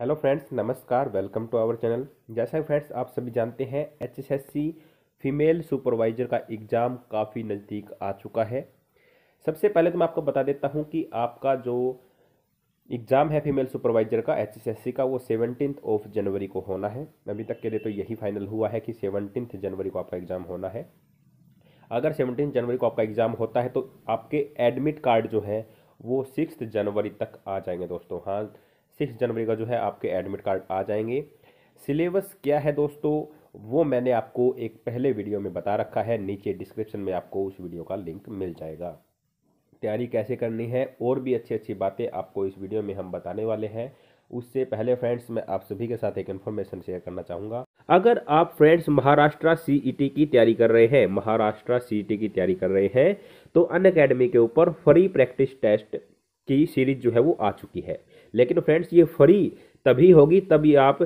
hello friends नमस्कार welcome to our channel जैसा friends आप सभी जानते हैं एचएसएससी फीमेल सुपरवाइज़र का एग्ज़ाम काफ़ी नज़दीक आ चुका है सबसे पहले तो मैं आपको बता देता हूं कि आपका जो एग्ज़ाम है फीमेल सुपरवाइज़र का एचएसएससी का वो सेवनटीन ऑफ जनवरी को होना है अभी तक के लिए तो यही फाइनल हुआ है कि सेवनटीन जनवरी को आपका एग्ज़ाम होना है अगर सेवनटीन जनवरी को आपका एग्ज़ाम होता है तो आपके एडमिट कार्ड जो है वो सिक्स जनवरी तक आ जाएंगे दोस्तों हाँ सिक्स जनवरी का जो है आपके एडमिट कार्ड आ जाएंगे सिलेबस क्या है दोस्तों वो मैंने आपको एक पहले वीडियो में बता रखा है नीचे डिस्क्रिप्शन में आपको उस वीडियो का लिंक मिल जाएगा तैयारी कैसे करनी है और भी अच्छी अच्छी बातें आपको इस वीडियो में हम बताने वाले हैं उससे पहले फ्रेंड्स मैं आप सभी के साथ एक इन्फॉर्मेशन शेयर करना चाहूँगा अगर आप फ्रेंड्स महाराष्ट्र सीईटी e की तैयारी कर रहे हैं महाराष्ट्र सीईटी e की तैयारी कर रहे हैं तो अन अकेडमी के ऊपर फ्री प्रैक्टिस टेस्ट की सीरीज जो है वो आ चुकी है लेकिन फ्रेंड्स ये फ्री तभी होगी तभी आप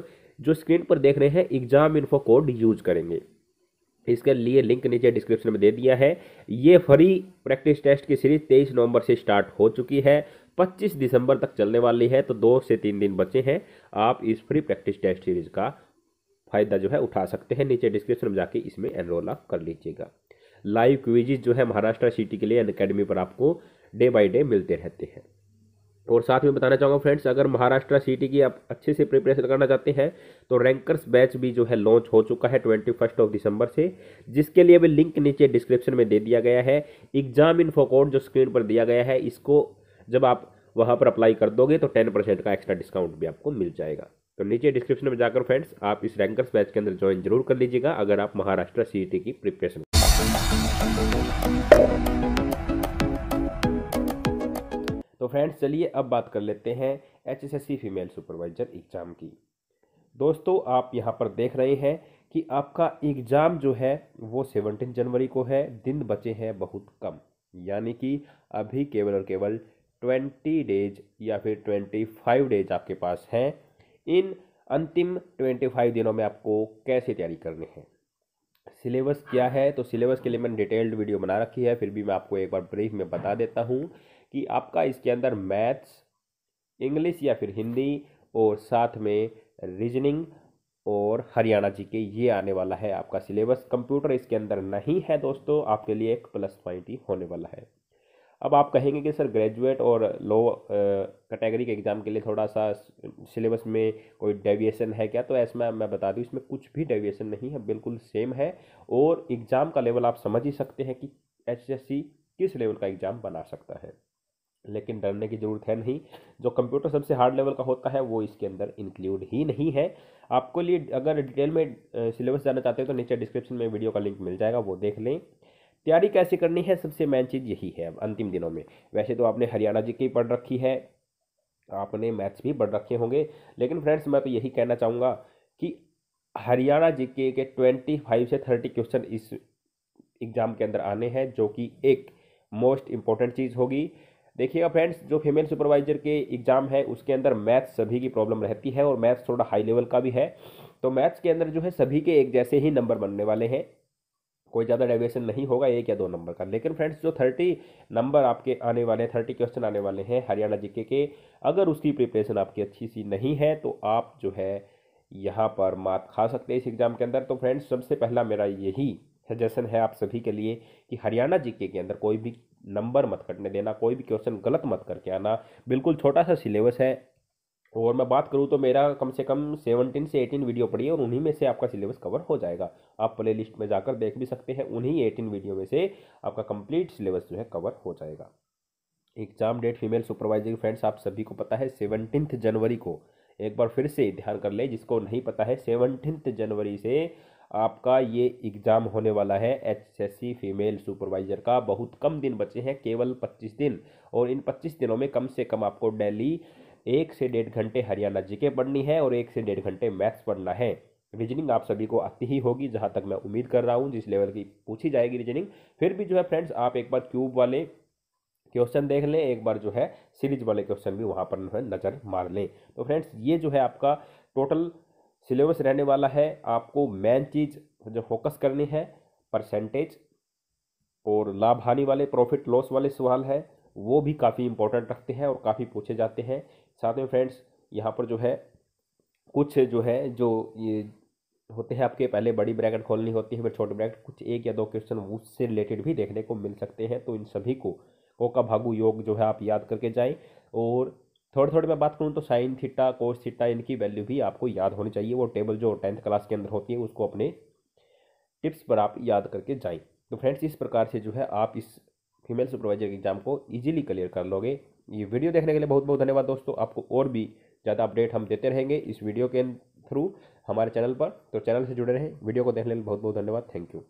जो स्क्रीन पर देख रहे हैं एग्जाम इन्फो कोड यूज करेंगे इसके लिए लिंक नीचे डिस्क्रिप्शन में दे दिया है ये फ्री प्रैक्टिस टेस्ट की सीरीज तेईस नवंबर से स्टार्ट हो चुकी है 25 दिसंबर तक चलने वाली है तो दो से तीन दिन बचे हैं आप इस फ्री प्रैक्टिस टेस्ट सीरीज का फायदा जो है उठा सकते हैं नीचे डिस्क्रिप्शन में जाके इसमें एनरोल आप कर लीजिएगा लाइव क्विजिज जो है महाराष्ट्र सिटी के लिए अन अकेडमी पर आपको डे बाई डे मिलते रहते हैं और साथ में बताना चाहूँगा फ्रेंड्स अगर महाराष्ट्र सिटी की आप अच्छे से प्रिपरेशन करना चाहते हैं तो रैंकर्स बैच भी जो है लॉन्च हो चुका है ट्वेंटी फर्स्ट ऑफ दिसंबर से जिसके लिए भी लिंक नीचे डिस्क्रिप्शन में दे दिया गया है एग्जाम इन्फो कोड जो स्क्रीन पर दिया गया है इसको जब आप वहाँ पर अप्लाई कर दोगे तो टेन परसेंट का एक्स्ट्रा डिस्काउंट भी आपको मिल जाएगा तो नीचे डिस्क्रिप्शन में जाकर फ्रेंड्स आप इस रैंकर्स बैच के अंदर ज्वाइन जरूर कर लीजिएगा अगर आप महाराष्ट्र सी की प्रिपरेशन तो फ्रेंड्स चलिए अब बात कर लेते हैं H S S C female supervisor exam की दोस्तों आप यहाँ पर देख रहे हैं कि आपका एग्ज़ाम जो है वो सेवनटीन जनवरी को है दिन बचे हैं बहुत कम यानी कि अभी केवल और केवल ट्वेंटी डेज या फिर ट्वेंटी फाइव डेज आपके पास हैं इन अंतिम ट्वेंटी फाइव दिनों में आपको कैसे तैयारी करनी है सिलेबस क्या है तो सिलेबस के लिए मैंने डिटेल्ड वीडियो बना रखी है फिर भी मैं आपको एक बार ब्रीफ में बता देता हूँ कि आपका इसके अंदर मैथ्स इंग्लिश या फिर हिंदी और साथ में रीजनिंग और हरियाणा जी के ये आने वाला है आपका सिलेबस कंप्यूटर इसके अंदर नहीं है दोस्तों आपके लिए एक प्लस पॉइंट ही होने वाला है अब आप कहेंगे कि सर ग्रेजुएट और लो कैटेगरी के एग्ज़ाम के लिए थोड़ा सा सिलेबस में कोई डेविएशन है क्या तो ऐसा मैं बता दूँ इसमें कुछ भी डेविएशन नहीं है बिल्कुल सेम है और एग्ज़ाम का लेवल आप समझ ही सकते हैं कि एच किस लेवल का एग्ज़ाम बना सकता है लेकिन डरने की ज़रूरत है नहीं जो कंप्यूटर सबसे हार्ड लेवल का होता है वो इसके अंदर इंक्लूड ही नहीं है आपको लिए अगर डिटेल में सिलेबस जानना चाहते हो तो नीचे डिस्क्रिप्शन में वीडियो का लिंक मिल जाएगा वो देख लें तैयारी कैसे करनी है सबसे मेन चीज़ यही है अब अंतिम दिनों में वैसे तो आपने हरियाणा जी की पढ़ रखी है आपने मैथ्स भी पढ़ रखे होंगे लेकिन फ्रेंड्स मैं तो यही कहना चाहूँगा कि Haryana G K twenty five से थर्टी क्वेश्चन इस एग्ज़ाम के अंदर आने हैं जो कि एक मोस्ट इम्पॉर्टेंट चीज़ होगी देखिएगा फ्रेंड्स जो फीमेल सुपरवाइजर के एग्ज़ाम है उसके अंदर मैथ्स सभी की प्रॉब्लम रहती है और मैथ्स थोड़ा हाई लेवल का भी है तो मैथ्स के अंदर जो है सभी के एक जैसे ही नंबर बनने वाले हैं कोई ज़्यादा डेविएशन नहीं होगा एक या दो नंबर का लेकिन फ्रेंड्स जो थर्टी नंबर आपके आने वाले हैं थर्टी क्वेश्चन आने वाले हैं हरियाणा जीके के अगर उसकी प्रिपरेशन आपकी अच्छी सी नहीं है तो आप जो है यहाँ पर मात खा सकते हैं इस एग्ज़ाम के अंदर तो फ्रेंड्स सबसे पहला मेरा यही सजेशन है आप सभी के लिए कि हरियाणा जीके के अंदर कोई भी नंबर मत कटने देना कोई भी क्वेश्चन गलत मत करके आना बिल्कुल छोटा सा सिलेबस है और मैं बात करूँ तो मेरा कम से कम सेवनटीन से एटीन वीडियो पड़ी है और उन्हीं में से आपका सिलेबस कवर हो जाएगा आप प्ले लिस्ट में जाकर देख भी सकते हैं उन्हीं एटीन वीडियो में से आपका कंप्लीट सिलेबस जो है कवर हो जाएगा exam date female supervisor friends आप सभी को पता है सेवनटीन्थ जनवरी को एक बार फिर से ध्यान कर ले जिसको नहीं पता है सेवनटीन्थ जनवरी से आपका ये एग्ज़ाम होने वाला है एचएससी फीमेल सुपरवाइज़र का बहुत कम दिन बचे हैं केवल पच्चीस दिन और इन पच्चीस दिनों में कम से कम आपको डेली एक से डेढ़ घंटे हरियाणा जीके पढ़नी है और एक से डेढ़ घंटे मैथ्स पढ़ना है रीजनिंग आप सभी को आती ही होगी जहाँ तक मैं उम्मीद कर रहा हूँ जिस लेवल की पूछी जाएगी रीजनिंग फिर भी जो है फ्रेंड्स आप एक बार क्यूब वाले क्वेश्चन देख लें एक बार जो है सीरीज वाले क्वेश्चन भी वहाँ पर नज़र मार लें तो फ्रेंड्स ये जो है आपका टोटल सिलेबस रहने वाला है आपको मेन चीज़ जो फोकस करनी है परसेंटेज और लाभ हानि वाले प्रॉफिट लॉस वाले सवाल है वो भी काफ़ी इंपॉर्टेंट रखते हैं और काफ़ी पूछे जाते हैं साथ में फ्रेंड्स यहाँ पर जो है कुछ जो है जो ये होते हैं आपके पहले बड़ी ब्रैकेट खोलनी होती है फिर छोटे ब्रैकेट कुछ एक या दो क्वेश्चन उससे रिलेटेड भी देखने को मिल सकते हैं तो इन सभी को ओका भागु योग जो है आप याद करके जाएं और थोड़ी थोड़ी मैं बात करूँ तो साइन थीटा कोस थीटा इनकी वैल्यू भी आपको याद होनी चाहिए वो टेबल जो टेंथ क्लास के अंदर होती है उसको अपने टिप्स पर आप याद करके जाएं तो फ्रेंड्स इस प्रकार से जो है आप इस फीमेल सुपरवाइजर के एग्जाम को ईजिली क्लियर कर लोगे ये वीडियो देखने के लिए बहुत बहुत धन्यवाद दोस्तों आपको और भी ज़्यादा अपडेट हम देते रहेंगे इस वीडियो के थ्रू हमारे चैनल पर तो चैनल से जुड़े रहें वीडियो को देखने के लिए बहुत बहुत धन्यवाद थैंक यू